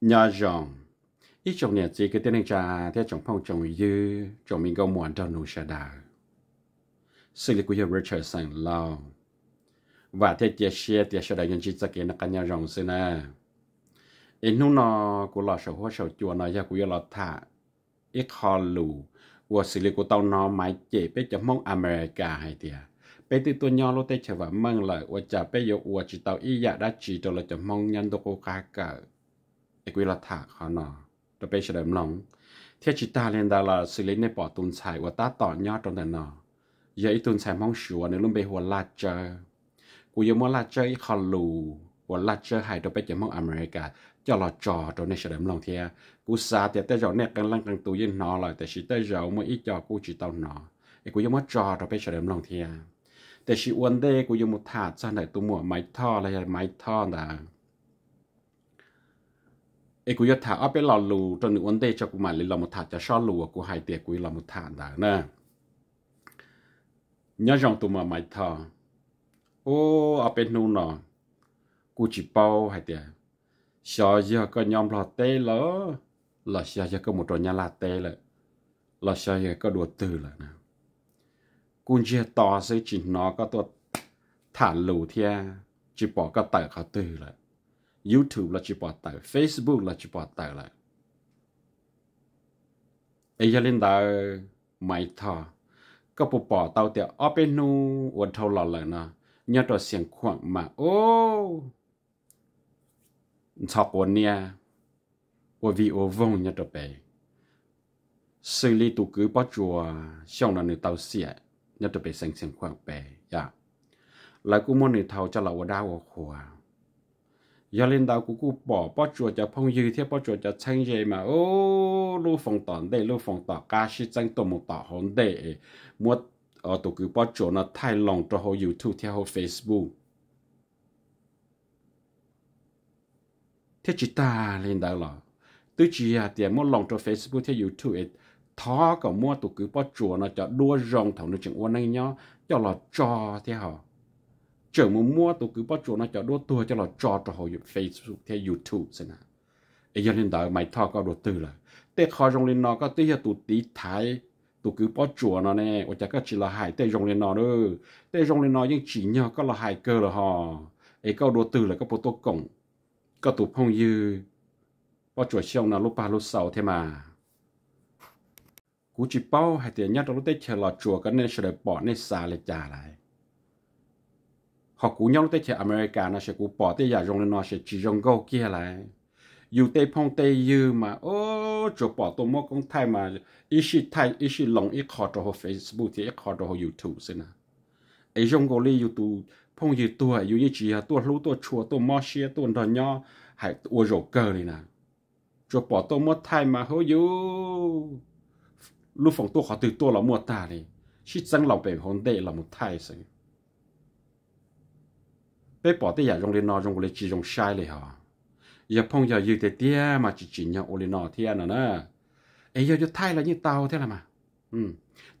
nhà chồng, ít chồng nhà gì cái tên anh cha theo chồng phong chồng dư chồng mình gâu muộn trong nụ sả đà xử lý của Richard sang lao và thế chia sẻ chia sẻ đại nhân chỉ cái nó cái nhà chồng, xin à in nu nó của lò sầu hoa sầu chùa nó ra của lò thả ít khó lù của xử lý của tàu nó mãi chế bé chấm mong America hay tiệt bé từ tôi nhau lô tê chờ và mong lại và chả bé yêu và chỉ tàu ý dạ đã chỉ cho là chấm mong nhân đồ cô cá cờ ไอ้กุยละถากเขาเนาะตัวเป็นเฉลิมหลงเทียจิตาเรียนดาราสิเลนในปอตุนชายว่าตาต่อยอดตรงนั้นเนาะยาอีตุนชายมองชัวในลุ่มเบหัวลาเจอกูยังมองลาเจออีคอลูหัวลาเจอหายตัวเป็นยังมองอเมริกาจะหลอจอตัวในเฉลิมหลงเทียกูซาเตียแต่จอเนี่ยกันลังกันตัวยินนอเลยแต่ชิเตจอเมื่ออีจอกูจิตเอานอไอ้กูยังมองจอตัวเป็นเฉลิมหลงเทียแต่ชิอวนเด้กูยังมุดถาดซะไหนตัวหมวไม้ท่ออะไรไม้ท่อต่าง ai cũng thả ở bên lò lù trong những vấn đề cho cũng mà lấy lòng một thả cho so lù của hai tiệc cũng lòng một thả đã nè nhớ rằng tụi mà mày thở ô ở bên nu nọ cú chỉ bao hai tiệc sợ giờ có nhóm lò tê lỡ là sợ giờ có một trò nhà tê lỡ là sợ giờ có đùa từ lỡ nè cú to sẽ chỉ nó có tuột thả lù thia chỉ bỏ cái tài khó từ lỡ YouTube ละจิปอดแต่ Facebook ละจิปอดแต่ลยเอเยาลินดาไม่ทอก็ปปอเตาเตียออเปนูวันเท่าหล่อเลยนะเนียตัวเสียงขวางมาโอ้ชอบวันเนี่ยว่าวีโอวงเนียตัวไปสื่อลีตุกือปัจันช่องนั้นเตาเสียเนียตัวไปเสียงเสียงขวางไปอย่าแล้วกูมันเตาจะเหลว่าดาว่าว giờ lên đào cũng cũng bỏ bỏ chuột cho phong dư thế bỏ chuột cho chanh oh, dây mà ô lô phong tỏ đây lô phong tỏ ca sĩ chanh tổ một tỏ hồn đây mua ở ờ, tổ cứ bỏ chuột nó thay lòng cho hồ youtube theo hồ facebook thế chỉ ta lên đào là tôi chỉ à tiền mua lòng cho facebook theo youtube thó cả mua tổ cứ bỏ chuột nó cho đua rong thằng nó chừng uốn anh nhó cho là cho thế họ chờ mua mua tôi cứ bắt chỗ nó cho đốt tôi cho nó cho cho họ Facebook theo YouTube xem nào ấy giờ lên đời mày thọ có đồ tư là tết khó trong lên nó có tết giờ tụt tí thái tụt cứ bắt chỗ nó nè ở chắc có chỉ là hại tết trong lên nó đó tết trong lên nó nhưng chỉ nhờ có là hại cơ là họ ấy có đồ tư là có bộ tô cổng có tụt phong dư bắt chỗ xong là lúc ba lúc sau thế mà cú chỉ bao hãy tiền nhất là lúc tết chờ là chùa cái nên sẽ bỏ nên xa lại trả lại họ cũng nhông tới chế America nó sẽ cú bỏ tới nhà rong nó sẽ chỉ rong gâu kia lại dù tây phong tây dư mà ô chỗ bỏ tôi mua công thay mà ít xí thay ít xí lòng ít khó cho Facebook thì ít khó cho YouTube xin à ấy rong gâu li YouTube phong dư tôi à, dù như chỉ là tôi lú tôi chùa tôi mua xe tôi đòi nhau hay ô rổ cơ này nè chỗ bỏ tôi mua thay mà hô dù lú phong tôi họ từ tôi là mua ta đi xí chẳng lòng bề hồn đệ là một thay sinh bé bỏ tới giờ dùng lên nó dùng lên chỉ dùng sai เลย hả giờ phong giờ như thế tia mà chỉ chỉ nhau ô lên nó thế nào nữa ấy giờ cho thay là như tao thế là mà ừ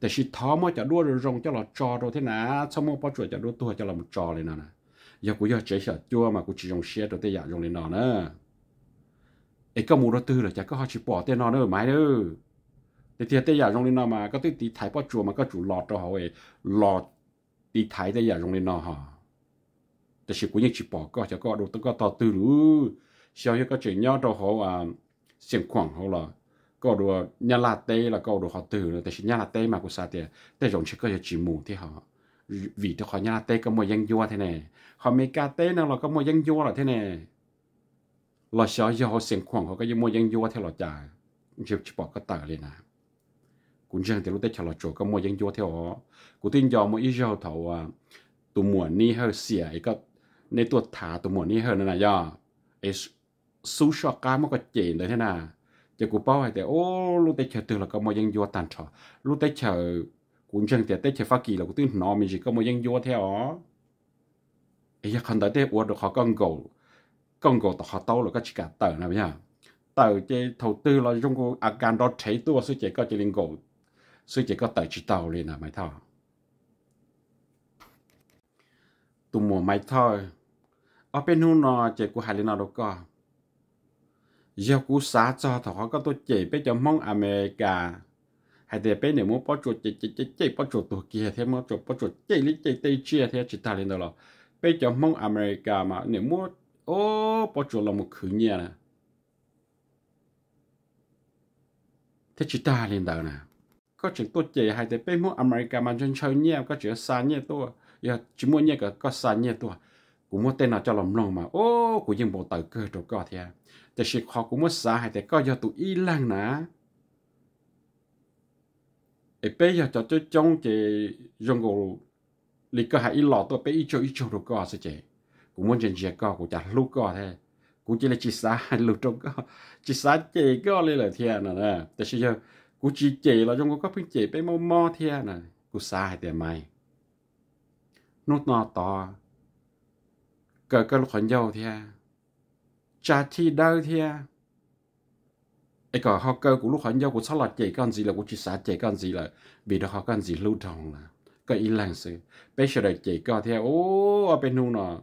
แต่ชีท้อมอจะด้วยรงจะหลอจอโดที่นะสมมติพอจวดจะด้วยตัวจะหลอมจอเลยนะนะอย่ากูอย่าเฉยเฉยจัวมากูชีรงเชียตัวเตยารงเลยนอนเนอะไอ้ก็มูรตื้อเลยจะก็หอชีปอเตนอนเนอะไหมเด้อแต่เทียเตยารงเลยนอนมาก็ตีตีไทยพอจัวมันก็จู่หลอดตัวเขาเอหลอดตีไทยเตยารงเลยนอนฮะ tôi chỉ cũng như chỉ bỏ có cho có đồ tôi có tao tư đủ sau khi cái chuyện nhau đâu họ à xiên khoảng họ là có đồ nhà là tê là có đồ họ từ nữa, tại nhà là tê mà cũng sao thì tê rộng chỉ có chỉ mù thì họ vì tôi họ nhà là tê có mua dân vua thế này họ mấy cá tê nào là có mua dân vua là thế này là sau giờ họ xiên khoảng họ có mua dân vua theo là già chỉ chỉ bỏ cái tờ liền à cũng chẳng thì lúc tết chả là có mua dân vua theo họ cũng tin giờ mua ít giờ thầu tụi mua ni hơi xỉa cái ในตัวถาตัวหมวนี่เฮอนะย่อเอซูชอกามก็เจนเลยนะจะกูเป้าให้แต่โอ้ลูกเตะเฉยตื่นแล้วก็มายังยัวตันชอลูกเตะเฉยกูจังแต่เตะเฉยฟักกี้แล้วกูตื่นนอนมีจิก็มายังยัวเท่อ๋อไอ้ยาคันแต่เตะอวดเขากังโกกังโกต่อเขาเต้าแล้วก็ชิกาเตอร์นะพี่ฮะเตอร์เจถูกตื่นเราจงกูอาการรถเฉยตัวสุเจก็จะลิงโกสุเจก็เตอร์ชิเต้าเลยนะไม่เท่าตัวหมวไม่เท่า ở bên hôn nó chạy của hải lý nào đâu giờ cú xá cho thọ có tôi chạy bây giờ mong America hay để bên này muốn bao chuột chạy chạy chạy chạy bao chuột tổ kia thế mà chuột bao chuột chạy lý chạy tây chia thế chỉ ta lên đó rồi bây giờ mong America mà nếu muốn ô bao chuột là một khử nhà nè thế chỉ ta lên đó nè có chuyện tôi chạy hay để bên muốn America mà chân chơi nhẹ có chuyện xa nhẹ tôi giờ chỉ muốn nhẹ cả, có xa nhẹ tôi cũng muốn tên nào cho lòng lòng mà ô cũng dân bộ tử cơ trộn cơ thế. à tại sự khó cũng muốn xa hay tại có do tụi y lăng nà ấy bây giờ cho cho trong chỉ dùng gỗ lý cơ hay y lọ tôi bây y cho y cho đồ cơ sẽ chỉ cũng muốn chuyện gì cơ cũng chả lúc cơ thế cũng chỉ là chỉ xa hay lúc trong cơ chỉ xa chỉ cơ lên là thế nè nè tại sự giờ cũng chỉ chỉ là trong có phim chỉ bây mò mò thế nè cũng xa hay tại mày nốt nọ to cờ cơ lúc khoản dâu thì à cha chi đâu thì à ấy còn họ cơ của lúc khoản dâu của sao lạt chạy con gì là của chị xã chạy con gì là vì đó họ con gì lưu thông là có ý lành sự bây giờ đời chạy con thì à ô ở bên nu nọ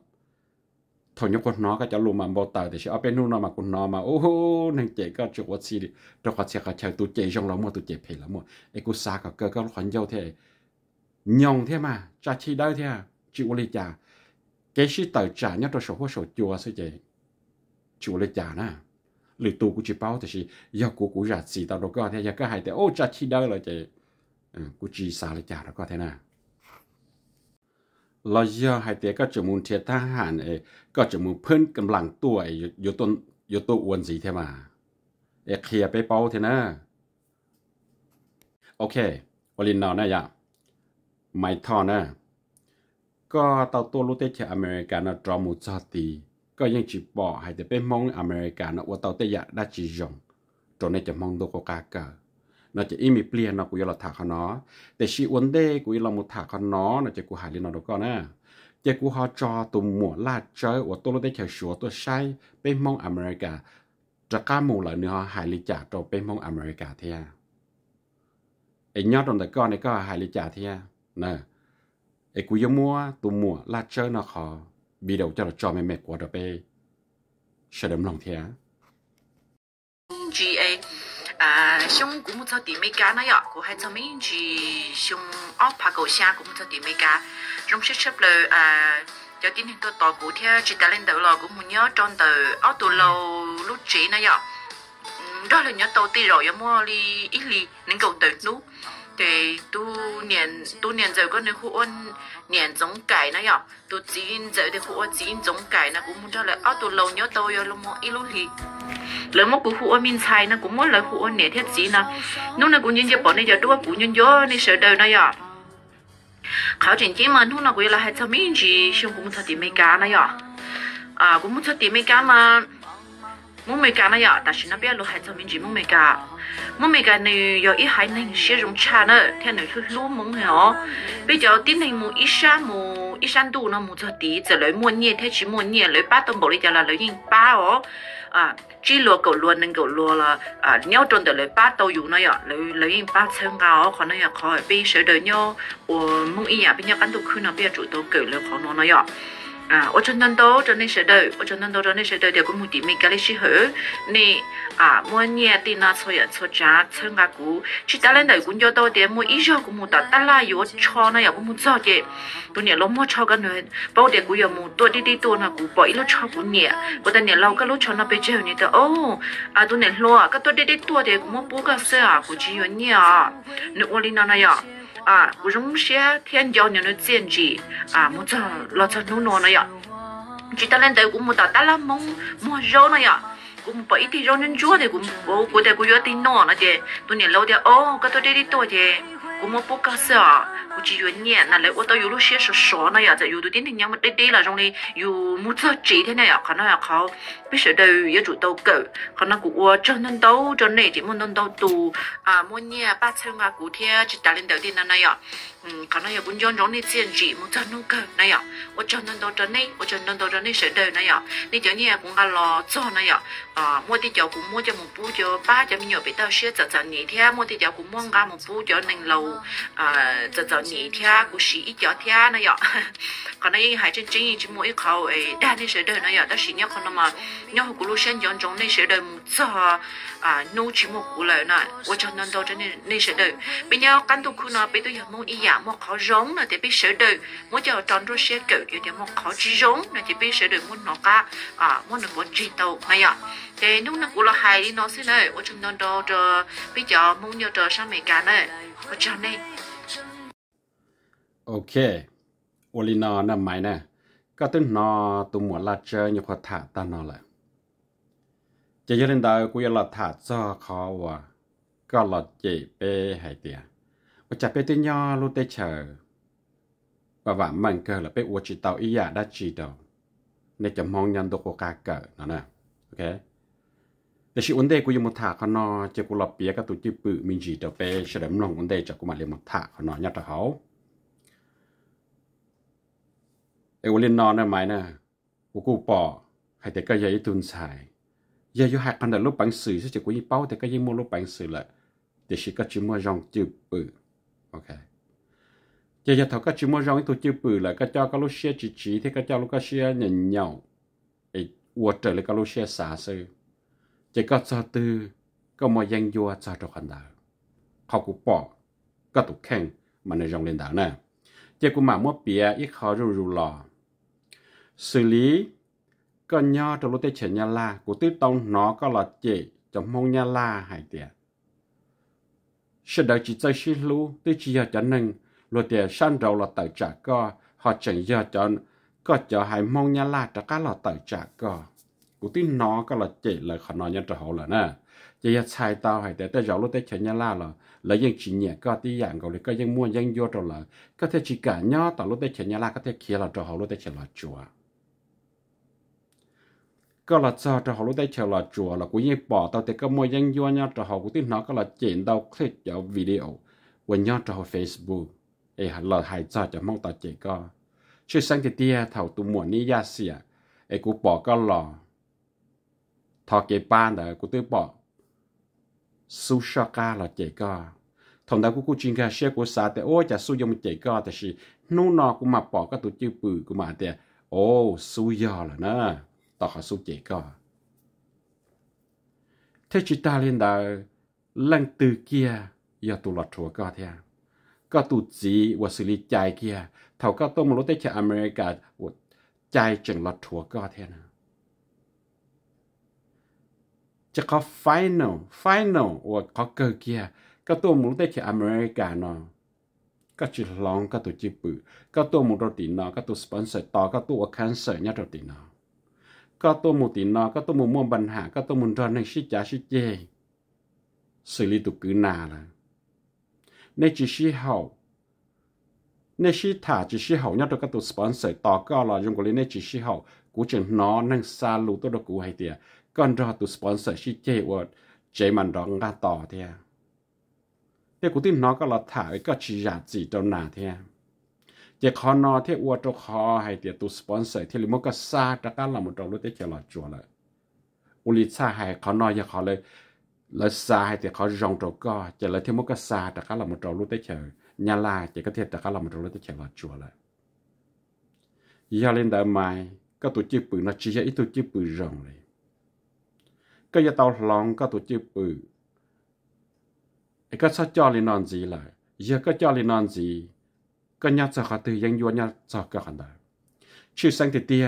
thằng nhóc con nó cái cháu lùm mà bao tờ thì sẽ ở bên nu nó mà con nó mà ô hô, nên chạy con chụp quá xì đi đâu có xe cả chơi tụi chạy trong lòng mà tụi chạy phải lắm mà ấy cô xa cả cơ cơ lúc khoản dâu thì à. nhong thế mà cha chi đâu thế à chịu lấy chả กชีตจานี่ตัวสหวสจัวซะจูเลจานะ หรือ ตูกูจีเป้าแต่ชียากูกูจัดสีตาดอกก็เทียก็หายแต่โอ้จัดชีได้เลยเจ้กูจีสาเลจานวก็เท่น่ะเราเยอะหายแต่ก็จะมูนเทียทหารเอ้ก็จะมูนเพิ่นกำลังตัวเออยูตุนอยูตุอ้วนสีเทมาเอ้เคียไปเป้าเท่น่ะโอเควอลินนอนนะยะไม่ทอนนะก็ตาตัวรู้เตะอเมริกันนะจอมูจอตีก็ยังจีบบ่ให้แต่เป็นมองอเมริกันนะว่าตาเตะได้จีจงจนในจะมองดูกกาเกอน่าจะอีมีเปลี่ยนนะกูยอมถาเขาเนาะแต่ชีวันเดกูยอมถาเขาเนาะน่าจะกูหายลีนอนก็นะจะกูหาจอตัวหมวลาเจอว่าตัวรู้เตะชัวตัวใช้เป็นมองอเมริกาจะก้ามูหลายเนื้อหายลีจ่าตัวเป็นมองอเมริกาเทียไอ้ยอดตรงแต่ก้อนนี่ก็หายลีจ่าเทียเนาะไอ้กูยังมัวตัวมัวลาเจอนะขอบีเดียวจะเราจอไม่แม่กว่าเดไปเฉลิมลองเทีย GA 啊，像古木草地没家那样，古还草莓是像奥帕狗虾古木草地没家，用些吃了啊，有点很多大古天只打领导了，古木鸟装到奥多楼路街那样，嗯，到了鸟到地肉要么哩一哩能够得路。thì tu niệm tu niệm rồi có nên khu ôn niệm giống cải nó nhở tu chỉ rồi thì khu ôn chỉ giống cải nó cũng muốn cho là ở rồi lâu một ít lúc thì lấy một khu mình xài nó cũng muốn lấy khu ôn niệm thiết chỉ nó lúc này cũng nhân giờ bỏ này giờ đua cũng nhân gió này sợ đời nó nhở khảo trình chỉ mà lúc nào cũng là hai trăm mấy gì xem cũng thật thì mấy cá nó à cũng muốn thật thì mấy mà mong mấy cái này à ta xin nó biết lúc hai trăm mình chỉ mong mấy cái mong mấy cái này giờ ít hai nên sử dụng cha nữa theo này lúc lúc mong hiểu bây giờ tin này mua ít sáng mua ít sáng đủ nó mua cho tí giờ lấy mua nhẹ thế chỉ mua nhẹ lấy ba tuần bộ đi giờ là lấy nhìn ba ó à chỉ lúa cầu lúa nên cầu lúa là à nhau tròn tới lấy ba tàu dùng nó à lấy lấy nhìn ba chân gạo còn nó à khỏi bây sợ đời nhau mong ít nhà bây giờ cán tụ khứ nó bây giờ chủ tàu cầu lấy khó nó nó à 啊，我从恁到从恁些多，我从恁到从恁些多这个目的，没个的时候，你啊，每年的那初一、出家参加过，去到恁那公家多点，莫一下个木到，打啦，有炒那有个木早的，多年老莫炒个了，把我的古又木多点点多那古，把一路炒过年，我的年老个路炒那比较你的哦，啊，多年老啊，噶多点点多的，我不个些啊，估计有你啊，你屋里哪样？啊，我是无锡天桥人的姐姐，啊，我操，老早都拿了呀，记得恁在我们到达拉蒙么？有了呀，我们把一点让人觉得我们我过得我有点难，了点多年老的哦，感多这里多的，我们不干啊！u chỉ chuyện nhẹ là lấy ô tô yêu lúc xe số số này à tại yêu đi đi là trong này yêu mua sơ chỉ thế này à biết sợ đâu chủ tàu cỡ khả năng của cho nên đâu này chỉ muốn nên đâu à mua nhẹ ba chân à cụ thế chỉ đặt lên đầu tiên là này à khả năng yêu cũng cho trong muốn cho nó cỡ này à ô cho nên này ô cho nên đâu này sợ đâu này à đi cho nhẹ cũng là lo à à mua thì cháu mua cho một cho ba cho mình nhỏ bị tao xe chợ chợ nhỉ thế mua thì cháu cũng mua cả một bú cho nành lầu à chợ chợ 你听故事一脚听那样，可能还真真一直摸一口诶，但那些的那样，但是你可能嘛，你和咕噜生长中那些的木子啊，啊，努起摸过来呢，我就能到这那那些的，别鸟干都哭呢，别都也摸一样摸考容呢，特别些的，我就当做些狗有点摸考之容，那特别些的摸哪个啊，摸哪个知道那样。thế lúc nào cũng là hay đi nó xin này, ở trong đó đó, bây giờ muốn nhớ đó sang Mỹ cả này, ở trong này ok oli nó nè mày nè có tên nó tụi mua là chơi như khoa thả ta nó là chỉ cho nên đời của là thả cho khó có là chỉ bê hay tiền và chả bê tên luôn tê chờ và vả mạnh cờ là bê uo chỉ tàu ý à đã chỉ nên chấm mong nhân đồ của cả nè ok để sự vấn đề của một thả con nó chỉ của lập bia các tổ chức bự mình chỉ đầu bê sẽ đấm lòng vấn đề cho của mà thả con nó nhặt được hấu ai u liên non nè mày nè u cú bỏ hay thế cái gì tuân xài giờ yo hai phần là lúc bản sử sẽ chỉ có những bao thế cái gì mua lúc bản sử là để chỉ có chỉ mua rong chữ bự ok giờ giờ thầu có chỉ mua rong tôi chữ bự là cái cho các lúc xe chỉ chỉ thế cái cho lúc cái xe nhận nhau ấy uo trở lại các lúc chỉ có cho tư có mọi danh vua cho cho khán đài họ bỏ các tụ khen mà này rong lên đảo nè chỉ cũng mà mua bia ít khó rù rù xử lý có nho trong lúc tế chở nhà la của tứ tông nó có là chỉ trong mong nhà la hải tiền sự đời chỉ chơi xin lưu tứ chỉ giờ cho nên luật tiền san đầu là tự trả co họ chẳng giờ cho có cho hải mong nhà la trả cá là tự trả co của tứ nó có là chỉ là khó nói nhân trả hộ là nè chỉ giờ sai tao hải tiền tới giờ lúc tế chở nhà la là là dân chỉ nhẹ có tí dạng gọi là có dân mua dân vô trong là có thể chỉ cả nho tao lúc tế chở nhà la có thể kia là trả hộ lúc tế chở là chùa ก็ละจอจะหอรู้ได้เชียวละจัวละกูยังปอตาแต่ก็มวยยังยัวเนี่ยจะหอกูที่น้อก็ละเจนดาวคลิกจากวิดีโอวันยอดจะหอเฟซบุ๊กเอ๋ละหายจอจะมองตาเจก็ชื่อสังเกตเตี้ยเท่าตัวหมวนี่ยาเสียไอ้กูปอก็หล่อทอเกปานแต่กูตื้อปอซูชากาละเจก็ทำได้กูกูจริงก็เชื่อกูสาแต่โอ้จะสู้ยมเจก็แต่สินู่นนอกูมาปอก็ตัวจื้อปือกูมาแต่โอ้สู้ยอละนะต่อสู้เจก็เทจิตาลินดาลังตือเกียยาตุลอดถัวก็เทียก็ตุจีวสิลิใจเกียเท่าก็ต้องรู้ได้จากอเมริกาใจจึงลอดถัวก็เทียนะจะเขา final final ว่าเขาเกิดเกียก็ตัวมุได้จากอเมริกาเนาะก็จะลองก็ตัวจีปืก็ตัวมุดตินเนาะก็ตัวสปอนเซอร์ต่อก็ตัวแคนเซอร์เนี่ยตัวตินเนาะ xử lý tục cứ nà là nên chỉ shi hậu nên shi thả chỉ shi hậu nhất được các tổ sponsor tỏ có là dùng cái nên chỉ shi hậu cú chừng nó nên xa lù tôi được cú hay tiệt còn do tổ sponsor shi chê ở chế mặn đó ngã tỏ thế thế cú tin nó có là thả cái chỉ giả gì đâu nà thế chỉ khó nó thế ua cho khó hay tiệt tu sponsor thì lúc mà xa chắc là một trong lúc thế chờ là chùa lại u lý xa hay khó nó giờ khó lại là xa hay tiệt khó rong trâu co chỉ là thế mà xa chắc là một trong lúc thế chờ nhà là chỉ có thể chắc là một trong lúc thế chờ là chùa lại giờ lên đời mai các tổ chức bự nó chỉ là tổ chức bự rồng này các gia tàu lòng các tổ chức bự các sao cho lên non gì lại giờ các cho lên non gì ก็ยาจะขัดตือยังยัวยาจะก็ขันได้ชื่อสังเตีย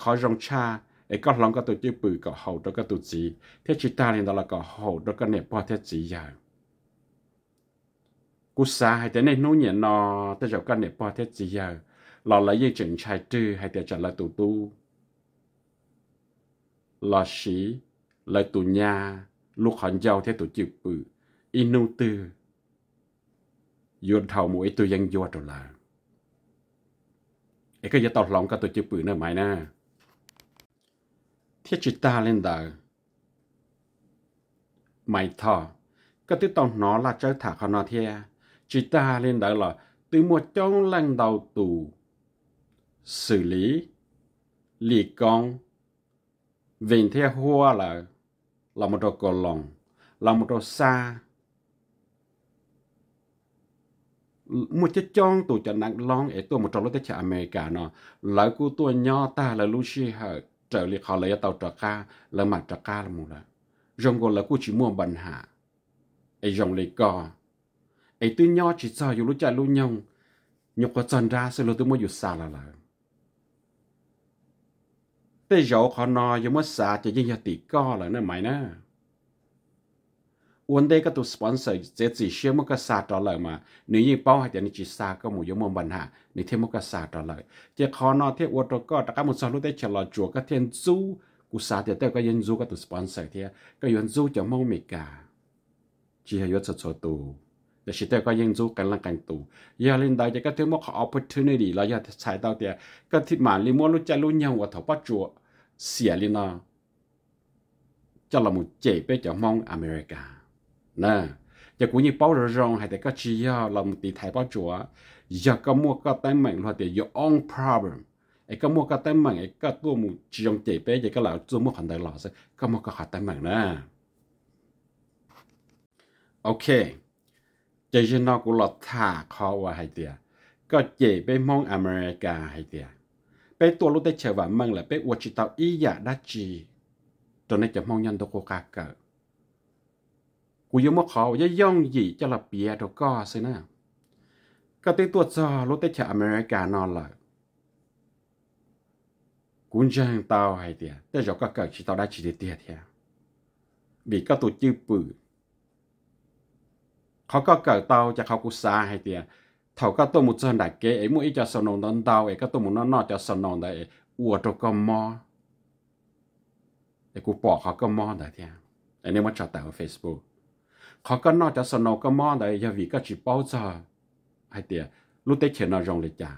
ขอรองชาไอ้ก็ลองก็ตัวจีปือก็หูดก็ตัวจีเทชิตาเรียนตละก็หูดก็เนี่ยพ่อเทจียาวกูสาให้แต่ในนู้นเนี่ยนอแต่จะก็เนี่ยพ่อเทจียาวเราเลยยังจึงชายตื้อให้แต่จะละตูตูลอชีเลยตุญาลูกขันยาวเทตัวจีปืออินูตือยูนเท่าหมวยตัวยังยัวตัวละไอ้ก็จะตอดลองก็ตัวจืปืนนะไหมนะเทียจิตาเล่นดาไม่ท่อก็ติดตอนนอละเจ้าถาขนอเทียจิตาเล่นดาหรอ từ một trong lãnh đạo tù xử lý lì con về theo hoa là là một đồ cổ lòng là một đồ xa một chiếc chong tổ cho nặng long ấy tôi một trong lúc tới chợ America nó lại cô tôi nho ta là Lucy hả trở liệt họ lấy tàu trở ca là mặt trở ca là mù là rồng gọi là cô chỉ mua bần hạ ấy rồng lấy cò ấy tôi nho chỉ sao dù lúc chạy lúc nhông nhục có chân ra sẽ lúc tôi mua dù xa là là tới dỗ họ nói dù mất xa chỉ riêng nhà tỷ co là nó mày nè uốn đây các tu sponsor dễ gì xe một cái xa trở lại mà nếu như bảo hạt thì chỉ xa có một giống một bản hạ nếu thêm một cái xa trở lại chỉ khó nó thế uốn đó có tất cả một số lúc đấy chờ lo chùa các thiên du cú xa thì tới cái dân du các tu sponsor thì cái dân du chẳng mau Mỹ cả chỉ hay dân số tu để chỉ tới cái dân du cảnh là cảnh tu giờ lên đây thì các thứ một opportunity là giờ xài tao thì các thứ mà liên muốn lúc chơi lúc nhau và thọ bắt chùa xỉa lên nó cho là một chế bé cho mong America nè giờ cũng như bao giờ rong hay để các chị ya là một tỷ thái bao chùa giờ có mua các tay mạng hoặc để your own problem ai có mua các tay mạng, ai có tua một trường chế bé giờ các lão tua mua hàng đại lão sẽ có mua các hạt tay mạnh nè ok giờ giờ nó của là thả khó và hay tiệt, có chế bé mong America hay tiệt. bé tua lúc đấy chờ và mong là bé uất chỉ tao ý giả đã chi cho nên chỉ mong nhân đâu có cả cỡ กูยมขอยย่องหยีจะละเปียตัวก็สินะก็ติตัวจอรถเตชะอเมริกานอนเลยกุญแจเตาให้เตียแต่จอก็เกิดชีตาได้ชีเตียเทียบีก็ตัวจื้อปืนเขาก็เกิดเตาจะเขากุซาให้เตียเท่าก็ตัวมุจเจนได้เกไอ้มุอีจะสนองตอนเตาไอ้ก็ตัวมุนนอจะสนองได้อวดตัวก็มอไอ้กูปอกเขาก็มอได้เทียอันนี้มันจอดแต่ Facebook khó có nó cho Sơn nó có mò đấy giờ vì các chỉ bao giờ hay tiền lúc tết chuyện nó rong lại chả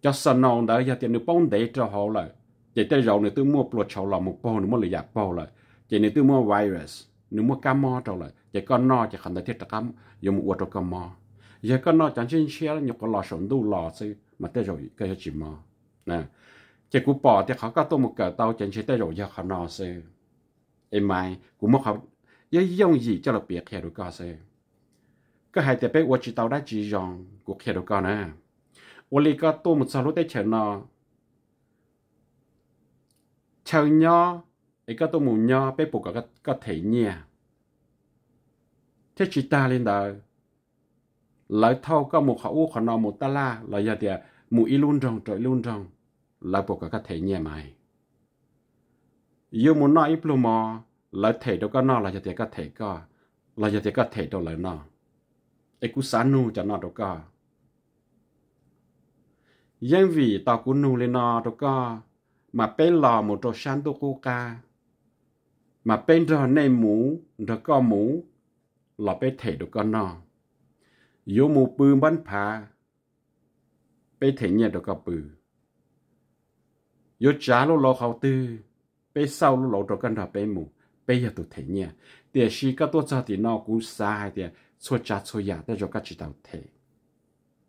cho Sơn nó đấy giờ tiền được bông để cho họ lại chỉ tới rồi này tôi mua bột chầu lòng một bông nữa mua lại giặt bông lại chỉ này tôi mua virus nữa mua cá mò cho lại chỉ con nó chỉ khẩn thiết cả dùng một uất cá mò giờ con nó chẳng xin xe nhiều con lò sống đủ lò chứ mà tới rồi cái chỉ mò nè chỉ cú bỏ thì họ có tôi một cái tàu chẳng xin tới rồi giờ họ nó chứ em mai cũng mất học 也用意叫了别开路高噻。ก็หายแต่ไปว่าจิตเอาได้จีจองกูเขียนดูก่อนนะวันนี้ก็ตัวมุสลุได้เชิญเนาะเชิญเนาะไอ้ก็ตัวมุนเนาะไปปลูกก็ก็เทียเนี่ยที่จิตาเล่นเดาหลายเท่าก็มุขอู้ขนอมุตลาหลายอย่างเดียมุอีลุนจองจอยลุนจองหลายปลูกก็เทียเนี่ยไหมยูมุนน้อยปลูกมอ là thể đâu có nó là thể có thể có là thể có thể đâu là nó ấy cú sáng nu đâu có dân vì tao cú nu lên nó đâu có mà bé lò một trò sáng tô cô ca mà bên đó này mũ đó có mũ là bé thể đâu có nó yếu mũ bư bắn phá bé thể nhẹ đâu có bư yếu trả lô lô khẩu tư bé sau lô lô đâu có nó bé mũ bây giờ tôi thấy nhỉ để xí các tổ chức thì nó cũng sai thì số cha số nhà để cho các chị đạo thế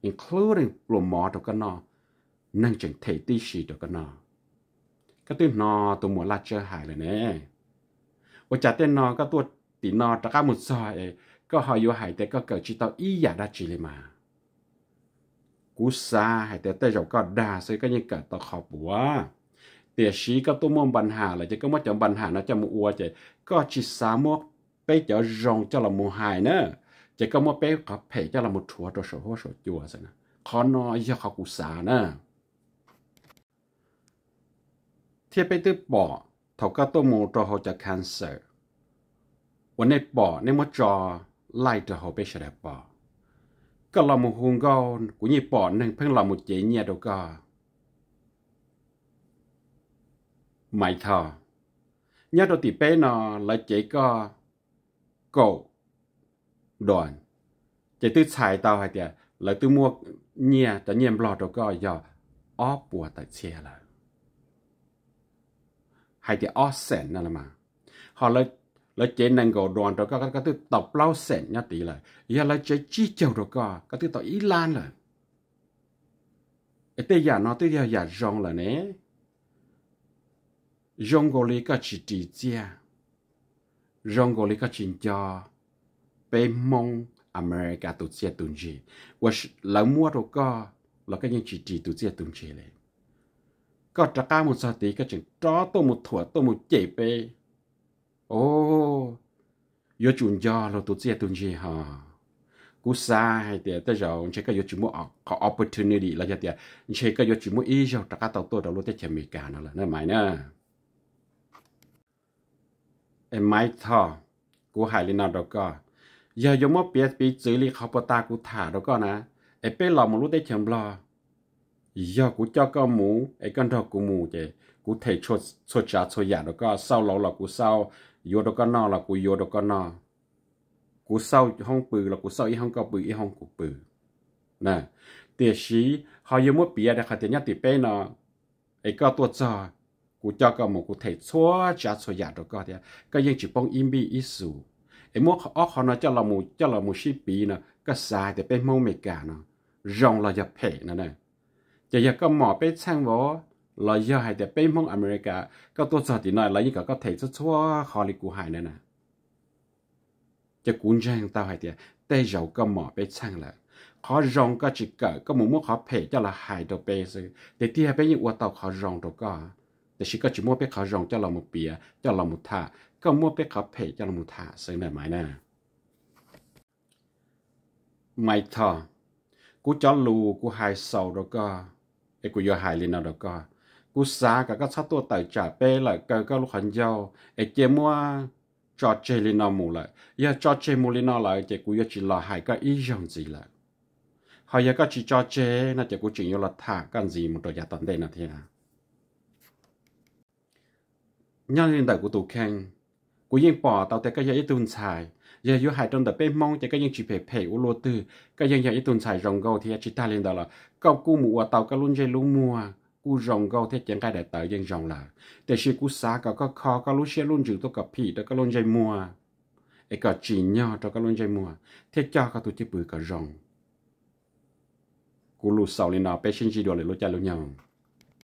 including lo mò cho cái nó nâng chỉnh thể tí xì cho cái nó cái tên nó tôi muốn là chơi hài rồi nè và trả tên nó các tổ thì nó đã cả một số sợi có họ yêu hài thì có cái chị đạo ý giả đã chỉ mà cũng sai thì tới cho các đa số xây cái những cái tao học bùa tiền sĩ các tu môn bàn hà là chỉ có mất chọn bàn hà nó cho một ua chỉ có chỉ xá mốt bé chở rong cho là một hài nữa chỉ có một bé có phải cho là một chùa cho sổ hô sổ chùa rồi nè khó nó cho khó cụ xá nè thiết bé tư bỏ thầu các tôi mong cho họ cho cancer วันนี้บ่อนี่มันจอไล่จะหอบไปเฉลยบ่อก็เราหมุ่งก็กูยี่บ่อหนึ่งเพิ่งเราหมุ่งเจียเนี่ยดูก็ mày thò nhớ đồ tí bé nó là chế có cổ đoàn chế tư xài tao hay tiệt là tư mua nhia cho nhiệm lọt đồ coi giờ ó bùa tại xe là hay tiệt ó sẹn nè là mà họ là là chế năng gò đoàn rồi có cái tư tộc lao sẹn nhá tỷ là giờ là chế chi chầu rồi có cái tư tộc ý lan là cái tê giả nó tê giả rong là nè rong Jongoli ka chỉ trị chia. Jongoli ka chỉ cho bê mong America tụ chia tụn gì. Và lỡ mua đồ co là cái những chỉ trị tụ chia tụn gì này. Có trả ca một giờ tí cái chuyện đó tôi một thuở tôi một chế bê. Ô, yo chun cho là tụ chia tụn gì hả? cú xa hay tiền tới giờ chế cái yo chỉ mua có opportunity là giờ tiền chế cái yo chỉ mua ý giờ trả ca tàu tôi đầu lúc tới Mỹ cả nó là nó mày nè em mai thọ cú hải lên nào đâu có giờ giống mất biết bị chữ li ta cú thả đâu có nè em bé lò một lúc đấy chậm lò giờ cú cho con mù em con đầu cú mù chứ cú thể cho cho trả cho giả đâu có sau lâu là cú sau vô đâu có no là cú vô đâu có no cú sau không bự là cú sau y không có bự y không cú bự nè tiền sĩ họ yêu mất bia để họ tiền nhất tiền bé nó ấy có tuột rồi cụ cho cái một cụ thể xóa trả xóa giả rồi cái thì cái những chỉ bông im bi ít sù em muốn học học nó cho là một cho là một ship bi nó, cái sai thì bên mông mệt cả nó, rong là giờ phe nó này, giờ giờ cái mỏ bên sang vó là giờ hay thì bên mông America cái tôi sợ thì nói là những cái có thể xóa họ đi cụ hại này nè cho cuốn trang tao hay thì tay dầu cái mỏ bên sang lại khó rong cái chỉ cỡ có một muốn khó phê cho là hại đồ bê sự để tia bên những quả tàu khó rong đồ có แต่ชิก็จะมั่วไปเขาจองเจ้าเราหมดเปียเจ้าเราหมดท่าก็มั่วไปเขาเพเจ้าเราหมดท่าเสียงได้ไหมนะไม่ทอกูจะรู้กูหายเศร้าแล้วก็ไอ้กูยอหายเลยนะแล้วก็กูสาก็ก็ชัดตัวไต่จ่าเป้เลยก็ก็ลูกหันเจ้าไอ้เจมัวจอดเจลินอมูเลยอย่าจอดเจมูลินอเลยเจกูยอจิลอหายก็อีหยังจีเลย họ giờ có chỉ cho chế là chỉ của chuyện yêu là thả cái gì một trò giả tận đây là thế nào nhân lên đời của tổ khen của dân bỏ tàu tại các gia tuần xài giờ yêu hại trong đời bê mong tại cái dân chỉ phải phải u lô tư cái dân gia tuần xài rồng gâu thì chỉ ta lên đời là cậu cu mùa tàu cái luôn dây luôn mua cú rồng gâu thế chẳng cái đại tờ dân rồng là để sự cú xá cả có kho các lúc xe luôn giữ tôi cả phì đó các luôn dây mua ấy cả chỉ nhau cho cái luôn dây mua thế cho các tôi chỉ bự cả rồng cú lù sau lên nào bê sinh chỉ đồ lại lúa cha lô nhau